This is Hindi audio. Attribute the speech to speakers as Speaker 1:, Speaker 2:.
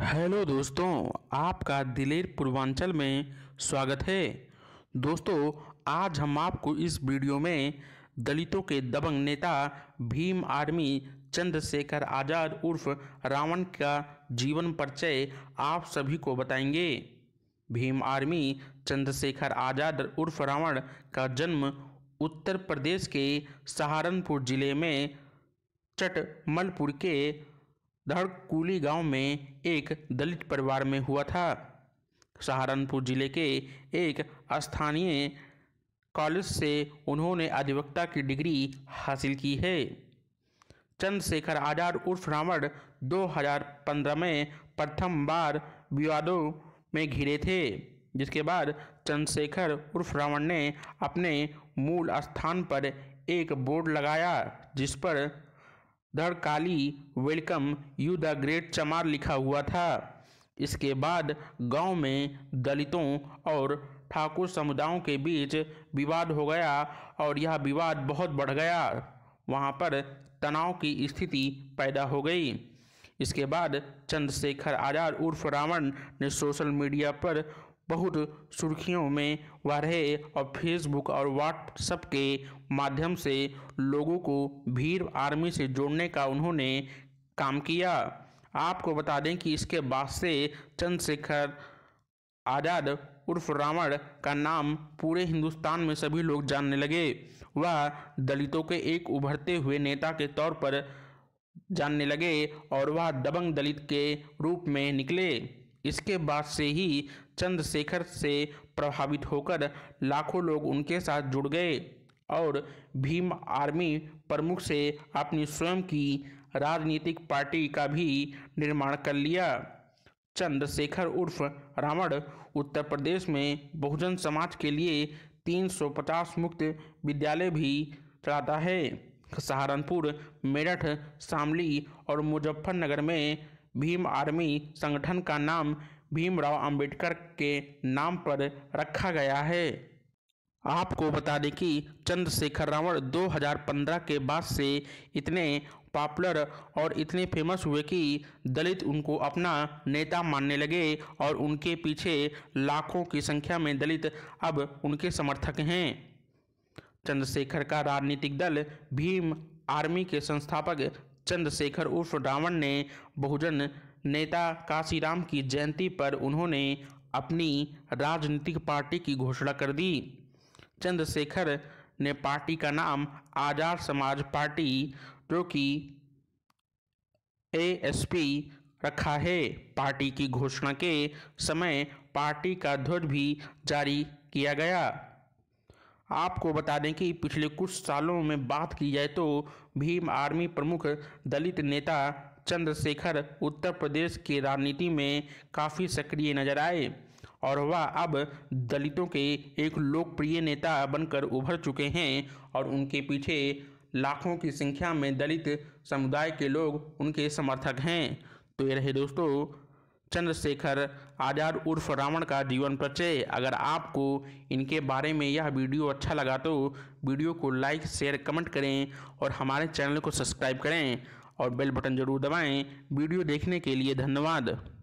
Speaker 1: हेलो दोस्तों आपका दिलेर पूर्वांचल में स्वागत है दोस्तों आज हम आपको इस वीडियो में दलितों के दबंग नेता भीम आर्मी चंद्रशेखर आज़ाद उर्फ रावण का जीवन परिचय आप सभी को बताएंगे भीम आर्मी चंद्रशेखर आज़ाद उर्फ रावण का जन्म उत्तर प्रदेश के सहारनपुर जिले में चटमलपुर के धड़कूली गांव में एक दलित परिवार में हुआ था सहारनपुर जिले के एक स्थानीय कॉलेज से उन्होंने अधिवक्ता की डिग्री हासिल की है चंद्रशेखर आजाद उर्फ रावण 2015 में प्रथम बार विवादों में घिरे थे जिसके बाद चंद्रशेखर उर्फ रावण ने अपने मूल स्थान पर एक बोर्ड लगाया जिस पर धड़ काली welcome you the great Chamar लिखा हुआ था इसके बाद गांव में दलितों और ठाकुर समुदायों के बीच विवाद हो गया और यह विवाद बहुत बढ़ गया वहाँ पर तनाव की स्थिति पैदा हो गई इसके बाद चंद्रशेखर आज़ाद उर्फ रावण ने सोशल मीडिया पर बहुत सुर्खियों में वह रहे और फेसबुक और व्हाट्सएप के माध्यम से लोगों को भीड़ आर्मी से जोड़ने का उन्होंने काम किया आपको बता दें कि इसके बाद से चंद्रशेखर आज़ाद उर्फ रावण का नाम पूरे हिंदुस्तान में सभी लोग जानने लगे वह दलितों के एक उभरते हुए नेता के तौर पर जानने लगे और वह दबंग दलित के रूप में निकले इसके बाद से ही चंद्रशेखर से प्रभावित होकर लाखों लोग उनके साथ जुड़ गए और भीम आर्मी प्रमुख से अपनी स्वयं की राजनीतिक पार्टी का भी निर्माण कर लिया चंद्रशेखर उर्फ रावण उत्तर प्रदेश में बहुजन समाज के लिए 350 मुक्त विद्यालय भी चलाता है सहारनपुर मेरठ शामली और मुजफ्फरनगर में भीम आर्मी संगठन का नाम भीमराव अंबेडकर के नाम पर रखा गया है आपको बता दें कि चंद्रशेखर रावण 2015 के बाद से इतने पॉपुलर और इतने फेमस हुए कि दलित उनको अपना नेता मानने लगे और उनके पीछे लाखों की संख्या में दलित अब उनके समर्थक हैं चंद्रशेखर का राजनीतिक दल भीम आर्मी के संस्थापक चंद्रशेखर उर्फ रावण ने बहुजन नेता काशीराम की जयंती पर उन्होंने अपनी राजनीतिक पार्टी की घोषणा कर दी चंद्रशेखर ने पार्टी का नाम आजाद समाज पार्टी जो कि एएसपी रखा है पार्टी की घोषणा के समय पार्टी का ध्वज भी जारी किया गया आपको बता दें कि पिछले कुछ सालों में बात की जाए तो भीम आर्मी प्रमुख दलित नेता चंद्रशेखर उत्तर प्रदेश के राजनीति में काफ़ी सक्रिय नजर आए और वह अब दलितों के एक लोकप्रिय नेता बनकर उभर चुके हैं और उनके पीछे लाखों की संख्या में दलित समुदाय के लोग उनके समर्थक हैं तो ये रहे दोस्तों चंद्रशेखर आज़ाद उर्फ रावण का जीवन परिचय अगर आपको इनके बारे में यह वीडियो अच्छा लगा तो वीडियो को लाइक शेयर कमेंट करें और हमारे चैनल को सब्सक्राइब करें और बेल बटन जरूर दबाएं वीडियो देखने के लिए धन्यवाद